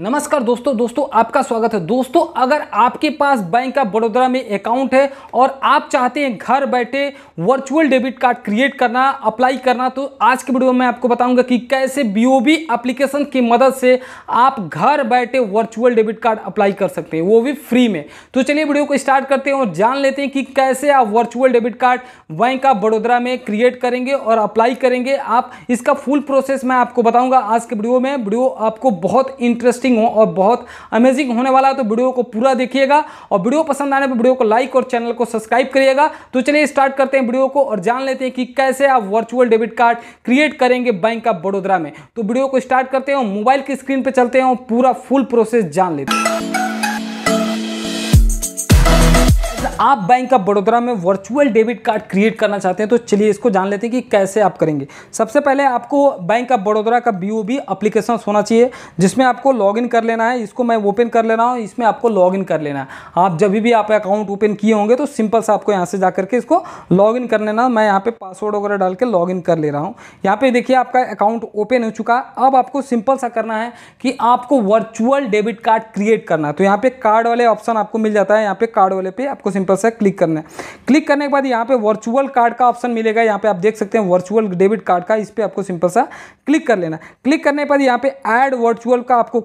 नमस्कार दोस्तों दोस्तों आपका स्वागत है दोस्तों अगर आपके पास बैंक ऑफ बड़ौदा में अकाउंट है और आप चाहते हैं घर बैठे वर्चुअल डेबिट कार्ड क्रिएट करना अप्लाई करना तो आज के वीडियो में आपको बताऊंगा कि कैसे बीओबी एप्लीकेशन की मदद से आप घर बैठे वर्चुअल डेबिट कार्ड अप्लाई कर सकते हैं वो भी फ्री में तो चलिए वीडियो को स्टार्ट करते हैं और जान लेते हैं कि कैसे आप virtual debit card bank of Baroda में क्रिएट करेंगे और अप्लाई करेंगे आप इसका फुल प्रोसेस मैं आपको बताऊँगा आज के वीडियो में वीडियो आपको बहुत इंटरेस्टिंग इंटरेस्टिंग हो और बहुत अमेजिंग होने वाला है तो वीडियो को पूरा देखिएगा और वीडियो पसंद आने पर वीडियो को लाइक और चैनल को सब्सक्राइब करिएगा तो चलिए स्टार्ट करते हैं वीडियो को और जान लेते हैं कि कैसे आप वर्चुअल डेबिट कार्ड क्रिएट करेंगे बैंक ऑफ बड़ोदरा में तो वीडियो को स्टार्ट करते हैं मोबाइल की स्क्रीन पर चलते हैं पूरा फुल प्रोसेस जान लेते हैं आप बैंक ऑफ बड़ौदा में वर्चुअल डेबिट कार्ड क्रिएट करना चाहते हैं तो चलिए इसको जान लेते हैं कि कैसे आप करेंगे सबसे पहले आपको बैंक ऑफ बड़ौदा का बी ओ बी अप्लीकेशन होना चाहिए जिसमें आपको लॉग इन कर लेना है इसको मैं ओपन कर ले रहा हूँ इसमें आपको लॉग इन कर लेना है आप जब भी आप अकाउंट ओपन किए होंगे तो सिंपल सा आपको यहाँ से जा करके इसको लॉग इन कर लेना मैं यहाँ पर पासवर्ड वगैरह डाल के लॉग इन कर ले रहा हूँ यहाँ पर देखिए आपका अकाउंट ओपन हो चुका है अब आपको सिंपल सा करना है कि आपको वर्चुअल डेबिट कार्ड क्रिएट करना है तो यहाँ पे कार्ड वाले ऑप्शन आपको मिल जाता है यहाँ पे कार्ड वाले पे आपको आपको सिंपल सा क्लिक करना है क्लिक करने के बाद यहाँ पे वर्चुअल कार्ड का ऑप्शन मिलेगा यहाँ पे आप देख सकते हैं वर्चुअल डेबिट कार्ड का इस पर आपको सिंपल सा क्लिक कर लेना क्लिक करने के बाद यहाँ पे ऐड वर्चुअल का आपको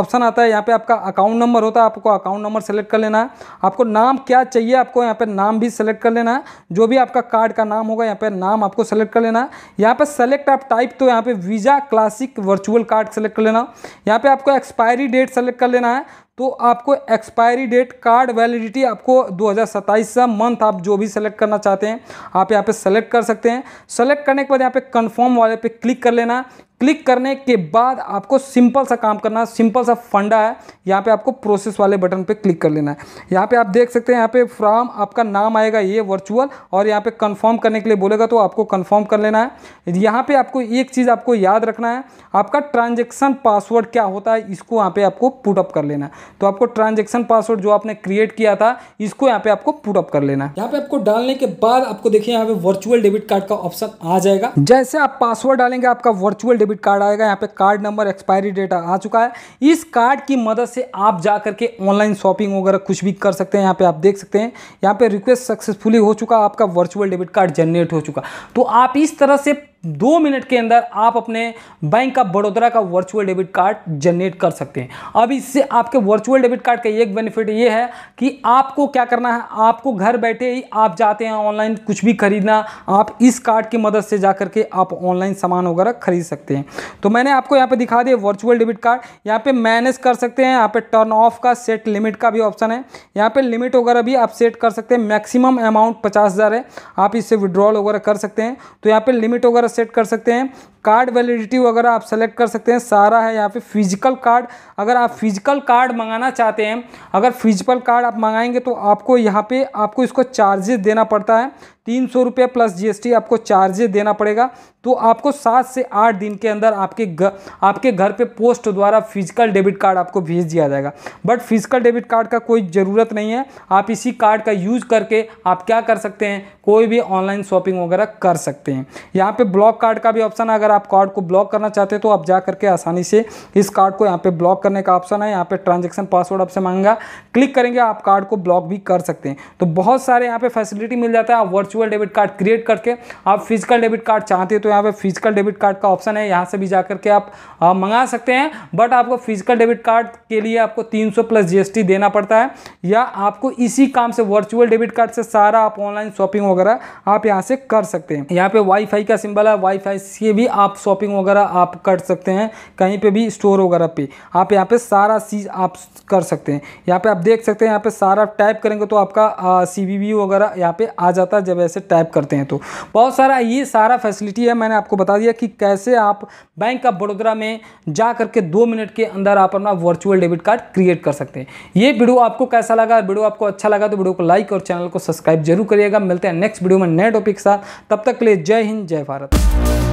ऑप्शन आता है यहाँ पे आपका अकाउंट नंबर होता है आपको अकाउंट नंबर सेलेक्ट कर लेना है आपको नाम क्या चाहिए आपको यहाँ पे नाम भी सेलेक्ट कर लेना है जो भी आपका कार्ड का नाम होगा यहाँ पे नाम आपको सेलेक्ट कर लेना है यहाँ पे सेलेक्ट आप टाइप तो यहाँ पे Visa classic virtual card select कर लेना यहाँ पे आपको एक्सपायरी डेट सेलेक्ट कर लेना है तो आपको एक्सपायरी डेट कार्ड वैलिडिटी आपको 2027 का मंथ आप जो भी सेलेक्ट करना चाहते हैं आप यहाँ पे सेलेक्ट कर सकते हैं सेलेक्ट करने के बाद यहाँ पे कंफर्म वाले पे क्लिक कर लेना क्लिक करने के बाद आपको सिंपल सा काम करना है सिंपल सा फंडा है यहाँ पे आपको प्रोसेस वाले बटन पे क्लिक कर लेना है यहाँ पे आप देख सकते हैं यहाँ पे फ्रॉम आपका नाम आएगा ये वर्चुअल और यहाँ पे कंफर्म करने के लिए बोलेगा तो आपको कंफर्म कर लेना है यहाँ पे आपको एक चीज़ आपको याद रखना है आपका ट्रांजेक्शन पासवर्ड क्या होता है इसको यहाँ पर आपको पुटअप कर लेना है तो आपको ट्रांजेक्शन पासवर्ड जो आपने क्रिएट किया था इसको यहाँ पर आपको पुटअप कर लेना है यहाँ पर आपको डालने के बाद आपको देखिए यहाँ पे वर्चुअल डेबिट कार्ड का ऑप्शन आ जाएगा जैसे आप पासवर्ड डालेंगे आपका वर्चुअल डेबिट कार्ड आएगा यहाँ पे कार्ड नंबर एक्सपायरी डेट आ चुका है इस कार्ड की मदद से आप जा करके ऑनलाइन शॉपिंग वगैरह कुछ भी कर सकते हैं यहाँ पे आप देख सकते हैं यहाँ पे रिक्वेस्ट सक्सेसफुली हो चुका आपका वर्चुअल डेबिट कार्ड जनरेट हो चुका तो आप इस तरह से दो मिनट के अंदर आप अपने बैंक ऑफ बड़ौदा का वर्चुअल डेबिट कार्ड जनरेट कर सकते हैं अब इससे आपके वर्चुअल डेबिट कार्ड का एक बेनिफिट ये है कि आपको क्या करना है आपको घर बैठे ही आप जाते हैं ऑनलाइन कुछ भी खरीदना आप इस कार्ड की मदद से जाकर के आप ऑनलाइन सामान वगैरह खरीद सकते हैं तो मैंने आपको यहाँ पर दिखा दिया वर्चुअल डेबिट कार्ड यहाँ पर मैनेज कर सकते हैं यहाँ पर टर्न ऑफ का सेट लिमिट का भी ऑप्शन है यहाँ पर लिमिट वगैरह भी आप सेट कर सकते हैं मैक्सिमम अमाउंट पचास है आप इससे विड्रॉल वगैरह कर सकते हैं तो यहाँ पर लिमिट वगैरह वगैरह सेट कर सकते हैं कार्ड वैलिडिटी वगैरह आप सेलेक्ट कर सकते हैं सारा है यहाँ पे फिजिकल कार्ड अगर आप फिजिकल कार्ड मंगाना चाहते हैं अगर फिजिकल कार्ड आप मंगाएंगे तो आपको यहाँ पे आपको इसको चार्जेस देना पड़ता है तीन सौ रुपये प्लस जीएसटी आपको चार्जेज देना पड़ेगा तो आपको सात से आठ दिन के अंदर आपके घर आपके घर पे पोस्ट द्वारा फिजिकल डेबिट कार्ड आपको भेज दिया जाएगा बट फिजिकल डेबिट कार्ड का कोई ज़रूरत नहीं है आप इसी कार्ड का यूज करके आप क्या कर सकते हैं कोई भी ऑनलाइन शॉपिंग वगैरह कर सकते हैं यहाँ पे ब्लॉक कार्ड का भी ऑप्शन है अगर आप कार्ड को ब्लॉक करना चाहते हैं तो आप जा करके आसानी से इस कार्ड को यहाँ पर ब्लॉक करने का ऑप्शन है यहाँ पर ट्रांजेक्शन पासवर्ड आपसे मांगेगा क्लिक करेंगे आप कार्ड को ब्लॉक भी कर सकते हैं तो बहुत सारे यहाँ पे फैसिलिटी मिल जाता है आप virtual virtual debit card create करके आप फिजिकल डेबिट कार्ड चाहते हो तो यहाँ पे फिजिकल डेबिट कार्ड का ऑप्शन है यहाँ से भी जाकर के आप मंगा सकते हैं बट आपको फिजिकल डेबिट कार्ड के लिए आपको 300 प्लस जीएसटी देना पड़ता है या आपको इसी काम से वर्चुअल डेबिट कार्ड से सारा आप ऑनलाइन शॉपिंग वगैरह आप यहाँ से कर सकते हैं यहाँ पे वाईफाई का सिंबल है वाईफाई से भी आप शॉपिंग वगैरह आप कर सकते हैं कहीं पर भी स्टोर वगैरह पे आप यहाँ पे सारा चीज़ आप कर सकते हैं यहाँ पे आप देख सकते हैं यहाँ पे सारा टाइप करेंगे तो आपका सी वगैरह यहाँ पे आ जाता है जब ऐसे टाइप करते हैं तो बहुत सारा ये सारा फैसिलिटी है मैंने आपको बता दिया कि कैसे आप बैंक ऑफ बड़ोदरा में जा करके दो मिनट के अंदर आप अपना वर्चुअल डेबिट कार्ड क्रिएट कर सकते हैं ये वीडियो आपको कैसा लगा वीडियो आपको अच्छा लगा तो वीडियो को लाइक और चैनल को सब्सक्राइब जरूर करिएगा मिलते हैं नेक्स्ट वीडियो में नए टॉपिक के साथ तब तक के लिए जय हिंद जय भारत